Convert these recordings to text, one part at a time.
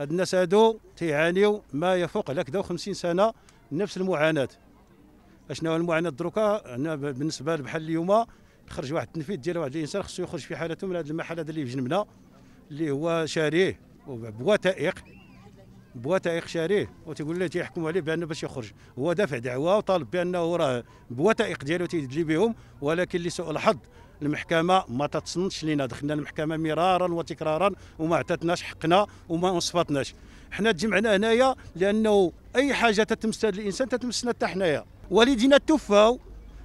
هاد الناس هادو تيعانيو ما يفوق على 50 سنه نفس المعاناه اشنو المعاناه دروكا هنا بالنسبه بحال اليوم خرج واحد التنفيذ ديال واحد الانسان خصو يخرج في حالته من هذا المحل هذا اللي في جنبنا اللي هو شاريه بوثائق بوثائق شاريه وتيقول له تيحكموا عليه بانه باش يخرج هو دافع دعوه وطالب بانه راه بوثائق ديالو تيدلي بهم ولكن لسوء الحظ المحكمه ما تتصنتش لينا دخلنا المحكمه مرارا وتكرارا وما عطاتناش حقنا وما انصفتناش حنا تجمعنا هنايا لانه اي حاجه تتمس الانسان تتمسنا حتى حنايا والدينا توفاو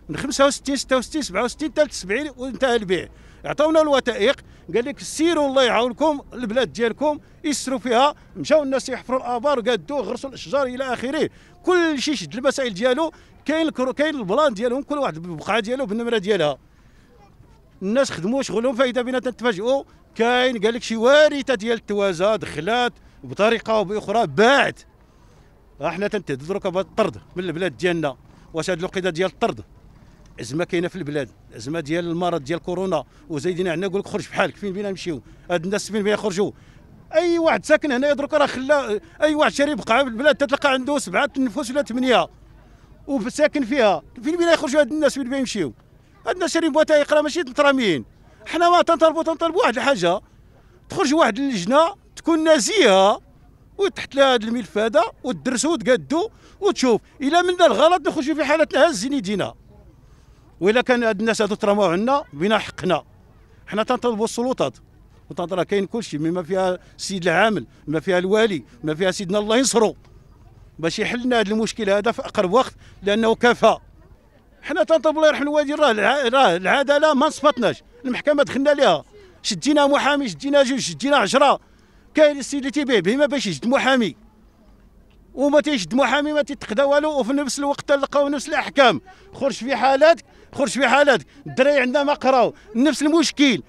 من 65 66 67 73 وانتهى البيع عطاونا الوثائق قال لك سيروا الله يعاونكم البلاد ديالكم يسروا فيها مشاو الناس يحفروا الابار قادوا غرسوا الاشجار الى اخره كل شيء شد المسائل ديالو كاين كاين البلان ديالهم كل واحد بالبقعه ديالو بالنمره ديالها الناس خدموا شغلهم فاذا بنا تتفاجئوا كاين قال لك شي وارثه ديال التوازه دخلات بطريقه او باخرى باعت احنا تنتهدد دروك الطرد من البلاد ديالنا واش هذه الوقيته ديال الطرد ازمه كاينه في البلاد ازمه ديال المرض ديال كورونا وزايدين عندنا يقول لك خرج بحالك فين بينا نمشيو هاد الناس فين بينا يخرجوا اي واحد ساكن هنا دروك راه خلا اي واحد شاري بقعه في البلاد تتلقى عنده سبعه نفوس ولا ثمانيه وساكن فيها فين بينا يخرجوا هاد الناس فين بينا يمشيو عندنا شريف بوتايق راه ماشي تنتراميين حنا ما تنطلبوا تنطلبوا واحد الحاجه تخرج واحد اللجنه تكون نزيهه وتحت لها هذا الملف هذا وتدرسوا وتقادوا وتشوف الا منا الغلط نخرجوا في حاله زين يدينا والا كان هاد الناس هادو تراموا عنا بنا حقنا حنا تنطلبوا السلطات وتنطلب راه كاين كلشي مما فيها السيد العامل ما فيها الوالي ما فيها سيدنا الله ينصرو باش يحل لنا هذا المشكل هذا في اقرب وقت لانه كفى حنا تنطلبوا الله يرحم الوالدين راه راه العداله ما صفتناش المحكمه دخلنا ليها شدينا محامي شدينا جوج شدينا عشرة كاين السيد اللي تيبيع بهما باش يشد محامي وما تيشد محامي ما تيتقدا والو وفي نفس الوقت تلقاو نفس الاحكام خرج في حالاتك خرج في حالاتك الدراري عندنا ما قراو نفس المشكل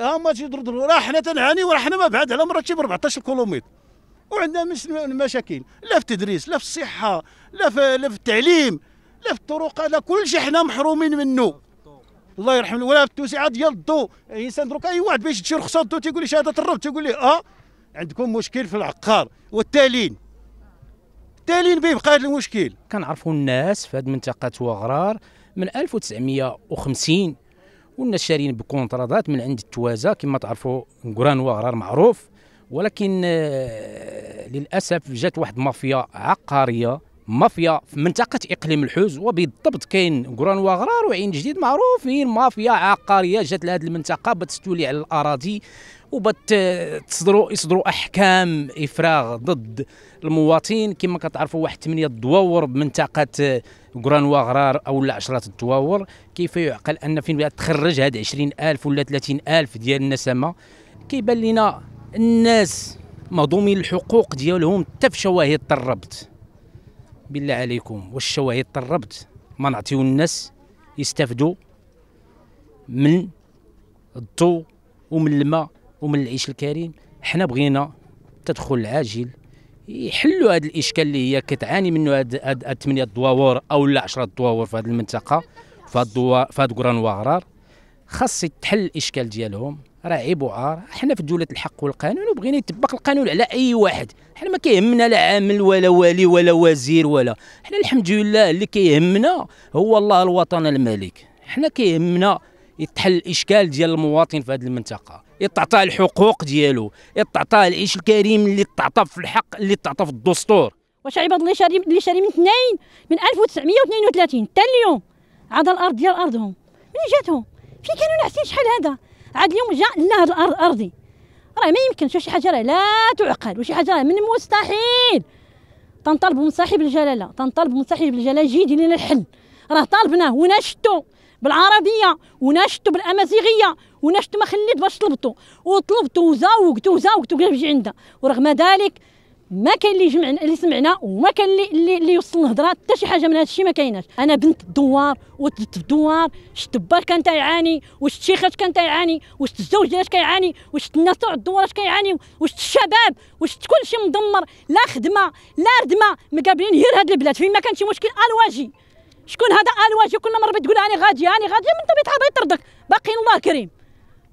ها هما تيضربوا راه حنا تنعاني وراه حنا ما بعد على مراتي ب 14 كيلومتر وعندنا مشاكل لا في التدريس لا في الصحه لا في لا في التعليم لا في الطرق هذا كل شيء حنا محرومين منه الله يرحم ولا في التوسعه ديال الضوء الانسان دروك اي واحد باش تشري رخصه الضوء تيقول لي شهاده الرب تيقول لي اه عندكم مشكل في العقار والتالين التالين بيبقى هذا المشكل كنعرفوا الناس في هذه منطقه وغرار من 1950 والناس شاريين بكونترادات من عند التوازا كما تعرفوا نكران وغرار معروف ولكن آه، للاسف جات واحد مافيا عقاريه مافيا في منطقه اقليم الحوز وبالضبط كاين قران وغرار وعين جديد معروفين مافيا عقاريه جات لهذه المنطقه بتستولي على الاراضي وبتصدروا يصدروا احكام افراغ ضد المواطن كما كتعرفوا واحد 8 الدواور بمنطقه قران وغرار او لا الدواور كيف يعقل ان فين تخرج هاد 20000 ولا 30000 ديال النسمه كيبان لنا الناس مهضومين الحقوق ديالهم حتى في شواهد الربط بالله عليكم واش طربت ما نعطيو الناس يستافدوا من الضوء ومن الماء ومن العيش الكريم حنا بغينا تدخل العاجل يحلوا هذا الاشكال اللي هي كتعاني منه هاد هاد الثمانيه الدواور او لا 10 الدواور في هذه المنطقه في هاد في هاد غران وغرار خاص يتحل الاشكال ديالهم راه عيب وعار حنا في دوله الحق والقانون وبغينا يطبق القانون على اي واحد حنا ما كيهمنا لا عامل ولا والي ولا وزير ولا حنا الحمد لله اللي كيهمنا هو الله الوطن الملك حنا كيهمنا يتحل الاشكال ديال المواطن في هذه المنطقه يتعطى الحقوق ديالو يتعطى العيش الكريم اللي تعطى في الحق اللي تعطى في الدستور واش عباد اللي شاري اللي شاري من اثنين من 1932 حتى اليوم عاد الارض ديال ارضهم من جاتهم فين كانوا ناعسين شحال هذا عاد اليوم جاء النهر الارضي راه ما يمكنش شي حاجه راه لا تعقل وشي حاجه من المستحيل تنطلب من صاحب الجلاله تنطلب من صاحب الجلاله يجي لنا الحل راه طالبناه وناشدو بالعربيه وناشدو بالامازيغيه وناشدو ما خليت باش طلبتو وطلبتو وزاوقتو وزاوقتو قلت يجي عندها ورغم ذلك ما كاين اللي جمعنا اللي سمعنا وما كاين اللي اللي يوصل الهضره حتى شي حاجه من هذا الشيء ما كايناش انا بنت الدوار وتزدت في الدوار شت با كان تيعاني وشت الشيخات كان تيعاني وشت الزوج ديالها كيعاني وشت الناس تاع الدوار كيعاني وشت الشباب وشت كل شيء مدمر لا خدمه لا ردمه مقابلين غير هاد البلاد فين ما كان شي مشكل الواجي شكون هذا الواجي كل مره بتقول انا غاديه انا غاديه من طبيعه الحال يطردك باقي الله كريم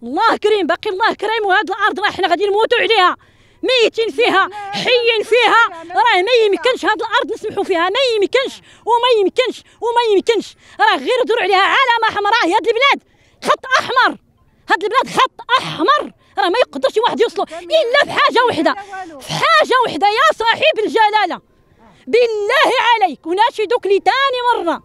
الله كريم باقي الله كريم وهاد الارض راه حنا غادي نموتوا عليها ميتين فيها حيين فيها راه ما يمكنش هاد الارض نسمحوا فيها ما يمكنش وما يمكنش وما يمكنش راه غير دور عليها علامه حمراء هي هاد البلاد خط احمر هاد البلاد خط احمر راه ما يقدرش واحد يوصلوا الا في حاجه وحده في حاجه وحده يا صاحب الجلاله بالله عليك وناشدك لتاني مره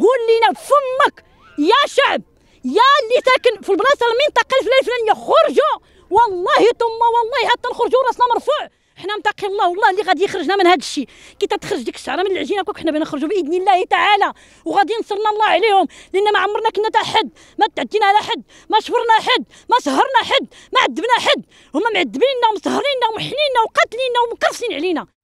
قول لنا بفمك يا شعب يا اللي ساكن في البلاصه المنطقه الفلانيه خرجوا والله ثم والله حتى نخرجوا راسنا مرفوع حنا متقي الله والله اللي غادي يخرجنا من هذا الشيء كي تتخرج ديك الشعره من العجينه كوك حنا بغينا نخرجوا باذن الله تعالى وغادي ينصرنا الله عليهم لان ما عمرنا كنا تا حد ما تعدينا على حد ما شفرنا حد ما سهرنا حد ما عذبنا حد هما معذبيننا ومسهريننا ومحنيننا وقاتليننا ومكرفسين علينا